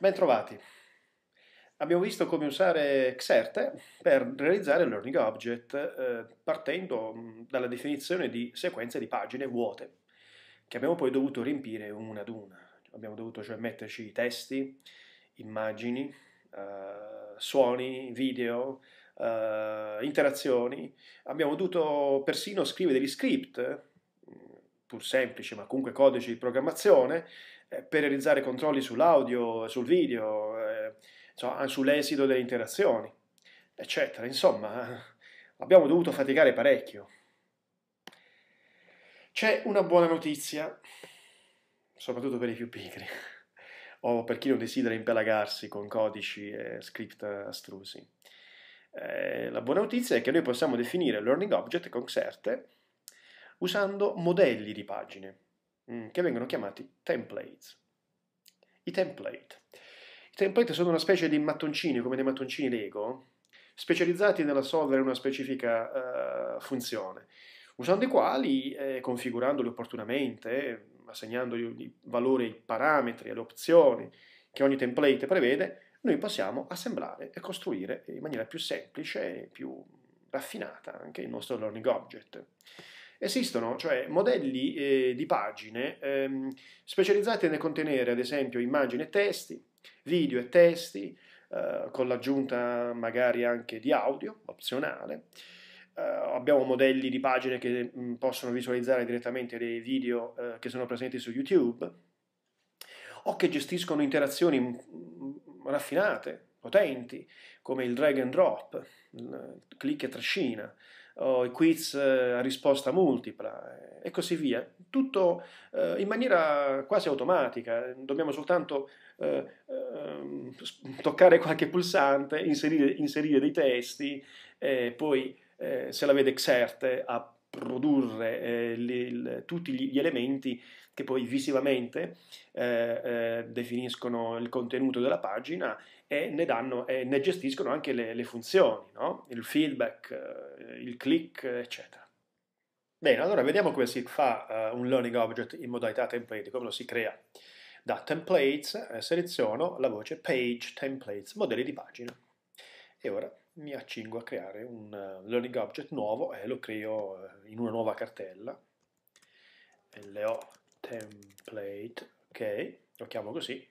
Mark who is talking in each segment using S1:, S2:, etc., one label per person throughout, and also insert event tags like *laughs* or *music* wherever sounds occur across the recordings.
S1: Bentrovati. Abbiamo visto come usare Xerte per realizzare un learning object eh, partendo dalla definizione di sequenze di pagine vuote che abbiamo poi dovuto riempire una ad una. Abbiamo dovuto cioè metterci testi, immagini, eh, suoni, video, eh, interazioni. Abbiamo dovuto persino scrivere degli script, pur semplici ma comunque codici di programmazione, eh, per realizzare controlli sull'audio, sul video, eh, insomma, sull'esito delle interazioni, eccetera. Insomma, *laughs* abbiamo dovuto faticare parecchio. C'è una buona notizia, soprattutto per i più pigri, *laughs* o per chi non desidera impelagarsi con codici e script astrusi. Eh, la buona notizia è che noi possiamo definire learning object con Xerte usando modelli di pagine Mm, che vengono chiamati templates. I template. I template sono una specie di mattoncini, come dei mattoncini Lego, specializzati nell'assolvere una specifica uh, funzione, usando i quali, eh, configurandoli opportunamente, assegnandogli i valori, i parametri, le opzioni che ogni template prevede, noi possiamo assemblare e costruire in maniera più semplice e più raffinata anche il nostro learning object. Esistono cioè modelli eh, di pagine ehm, specializzate nel contenere ad esempio immagini e testi, video e testi, eh, con l'aggiunta magari anche di audio opzionale. Eh, abbiamo modelli di pagine che mh, mm, possono visualizzare direttamente dei video eh, che sono presenti su YouTube o che gestiscono interazioni mh, mm, mm, raffinate, potenti, come il drag and drop, il click e trascina o i quiz eh, a risposta multipla eh, e così via. Tutto eh, in maniera quasi automatica, dobbiamo soltanto ehm, toccare qualche pulsante, inserire, inserire dei testi e poi se la vede Xerte a produrre eh, le, le, tutti gli elementi che poi visivamente eh, eh, definiscono il contenuto della pagina e ne, danno, e ne gestiscono anche le, le funzioni, no? il feedback, eh, il click, eccetera. Bene, allora vediamo come si fa uh, un learning object in modalità template, come lo si crea. Da templates eh, seleziono la voce page templates, modelli di pagina. E ora mi accingo a creare un eh, learning object nuovo e lo creo eh, in una nuova cartella LO template ok lo chiamo così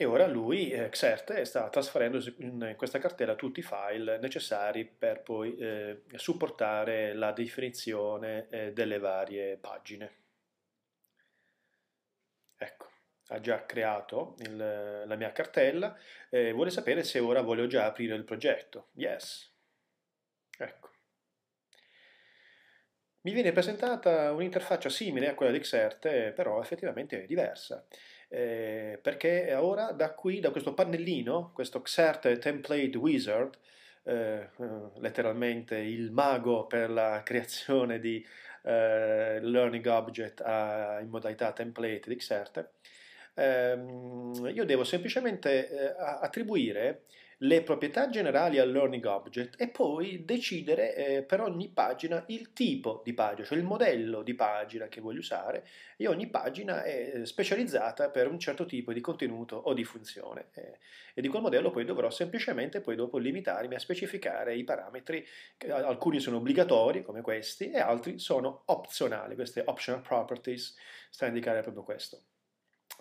S1: e ora lui, eh, Xerte sta trasferendo in questa cartella tutti i file necessari per poi eh, supportare la definizione eh, delle varie pagine. Ecco ha già creato il, la mia cartella e vuole sapere se ora voglio già aprire il progetto. Yes. Ecco. Mi viene presentata un'interfaccia simile a quella di Xerte, eh, però effettivamente è diversa, eh, perché ora da qui, da questo pannellino, questo Xerte Template Wizard, eh, eh, letteralmente il mago per la creazione di eh, learning object a, ah, in modalità template di Xerte, ehm, io devo semplicemente eh, attribuire le proprietà generali al learning object e poi decidere eh, per ogni pagina il tipo di pagina, cioè il modello di pagina che voglio usare e ogni pagina è eh, specializzata per un certo tipo di contenuto o di funzione eh, e di quel modello poi dovrò semplicemente poi dopo limitarmi a specificare i parametri, alcuni sono obbligatori come questi e altri sono opzionali, queste optional properties sta a indicare proprio questo.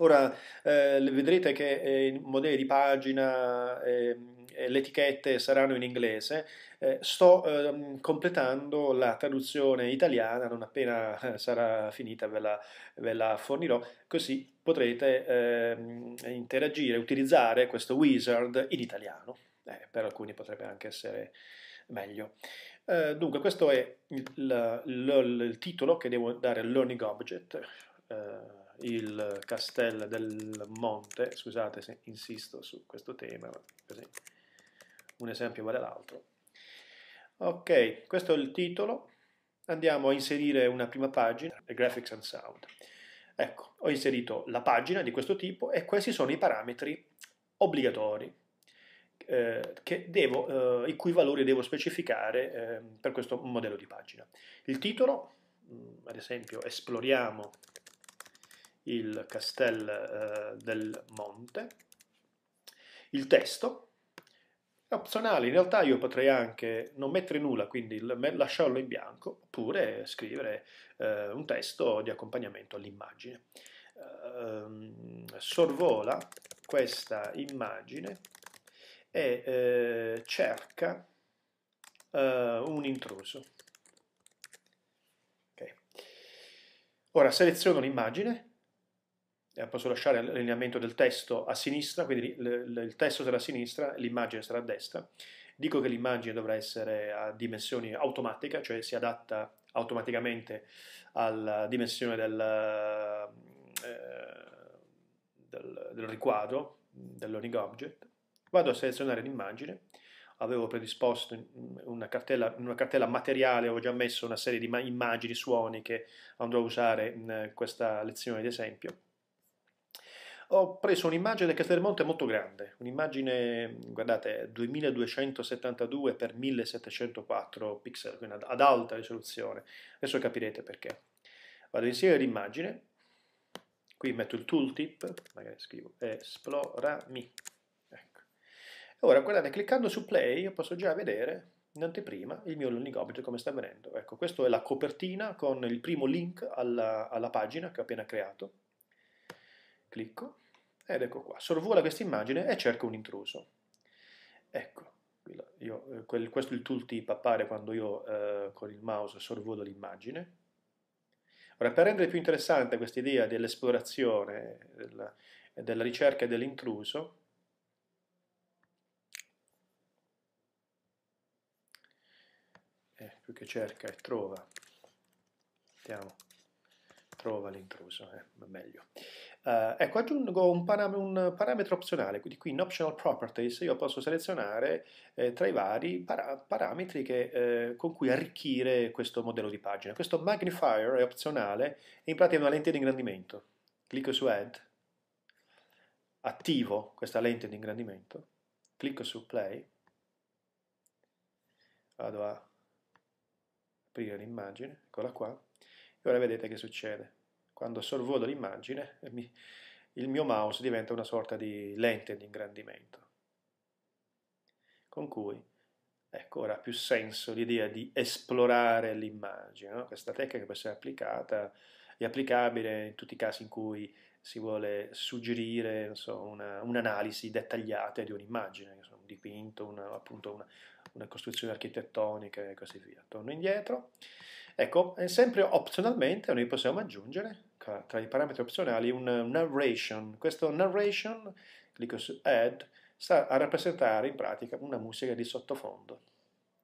S1: Ora eh, vedrete che eh, i modelli di pagina eh, le etichette saranno in inglese. Eh, sto ehm, completando la traduzione italiana, non appena eh, sarà finita ve la, ve la fornirò, così potrete ehm, interagire, utilizzare questo wizard in italiano. Eh, per alcuni potrebbe anche essere meglio. dunque, questo è il, il, il, il, titolo che devo dare al learning object il castello del monte, scusate se insisto su questo tema, così un esempio vale l'altro. Ok, questo è il titolo, andiamo a inserire una prima pagina, Graphics and Sound. Ecco, ho inserito la pagina di questo tipo e questi sono i parametri obbligatori eh, devo, eh, i cui valori devo specificare eh, per questo modello di pagina. Il titolo, mm, ad esempio, esploriamo il Castel eh, del Monte, il testo, è opzionale, in realtà io potrei anche non mettere nulla, quindi lasciarlo in bianco, oppure scrivere eh, un testo di accompagnamento all'immagine. Eh, sorvola questa immagine e eh, cerca eh, un intruso. Ora seleziono l'immagine, eh, posso lasciare l'allineamento del testo a sinistra, quindi il testo sarà a sinistra, l'immagine sarà a destra. Dico che l'immagine dovrà essere a dimensioni automatiche, cioè si adatta automaticamente alla dimensione del, eh, del, del riquadro, dell'onic object. Vado a selezionare l'immagine, avevo predisposto una cartella, in una cartella materiale, avevo già messo una serie di immagini, suoni che andrò a usare in questa lezione di esempio ho preso un'immagine che Castelmonte è molto grande, un'immagine, guardate, 2272 x 1704 pixel, quindi ad alta risoluzione. Adesso capirete perché. Vado insieme all'immagine, qui metto il tooltip, magari scrivo esplorami. Ecco. Ora guardate, cliccando su play io posso già vedere in anteprima il mio learning object come sta avvenendo. Ecco, questa è la copertina con il primo link alla, alla pagina che ho appena creato Clicco ed ecco qua, sorvola questa immagine e cerco un intruso. Ecco, io, eh, questo è il tooltip appare quando io eh, con il mouse sorvolo l'immagine. Ora, per rendere più interessante questa idea dell'esplorazione, della, della ricerca dell'intruso, eh, più che cerca e trova, Andiamo. trova l'intruso, eh, meglio. Uh, ecco, aggiungo un, param- un, parametro opzionale, quindi qui in Optional Properties io posso selezionare eh, tra i vari para- parametri che, eh, con cui arricchire questo modello di pagina. Questo magnifier è opzionale e in pratica è una lente di ingrandimento. Clicco su Add, attivo questa lente di ingrandimento, clicco su Play, vado a aprire l'immagine, eccola qua, e ora vedete che succede quando sorvolo l'immagine eh, il mio mouse diventa una sorta di lente di ingrandimento, con cui ecco ora ha più senso l'idea di esplorare l'immagine, no? questa tecnica può essere applicata, è applicabile in tutti i casi in cui si vuole suggerire so, un'analisi dettagliata di un'immagine, un dipinto, una, appunto una, una costruzione architettonica e così via. Torno indietro. Ecco, sempre opzionalmente noi possiamo aggiungere tra i parametri opzionali un narration. Questo narration, clicco su Add, sta a rappresentare in pratica una musica di sottofondo.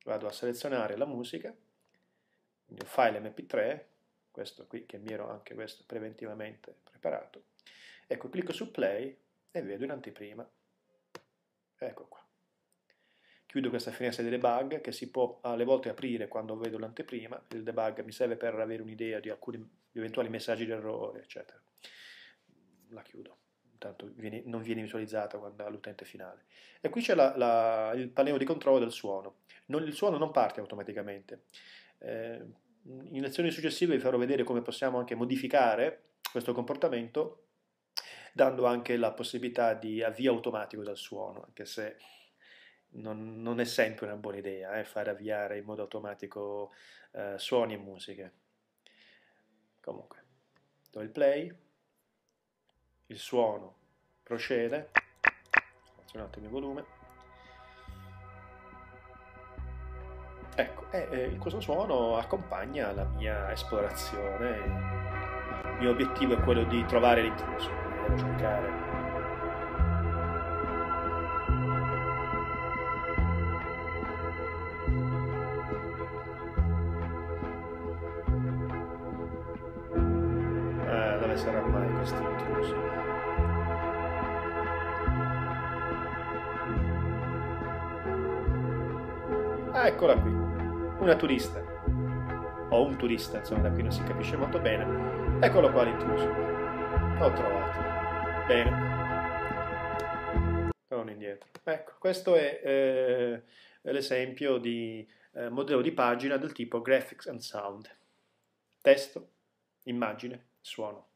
S1: Vado a selezionare la musica, il mio file mp3, questo qui che mi ero anche questo preventivamente preparato. Ecco, clicco su Play e vedo in anteprima. Ecco qua chiudo questa finestra di debug che si può alle volte aprire quando vedo l'anteprima, il debug mi serve per avere un'idea di alcuni eventuali messaggi d'errore, eccetera. La chiudo, intanto viene, non viene visualizzata all'utente finale. E qui c'è il pannello di controllo del suono. Non, il suono non parte automaticamente. Eh, in lezioni successive vi farò vedere come possiamo anche modificare questo comportamento dando anche la possibilità di avvio automatico dal suono, anche se non, non, è sempre una buona idea eh, far avviare in modo automatico eh, suoni e musiche. Comunque, do il play, il suono procede, faccio un attimo il volume. Ecco, e, eh, eh, questo suono accompagna la mia esplorazione. Il mio obiettivo è quello di trovare l'intruso, cercare ne sarà mai costintuso. Ah, eccola qui, una turista, o un turista, insomma da qui non si capisce molto bene, eccolo qua l'intruso, l'ho trovato, bene, torno indietro. Ecco, questo è eh, l'esempio di eh, modello di pagina del tipo graphics and sound, testo, immagine, suono.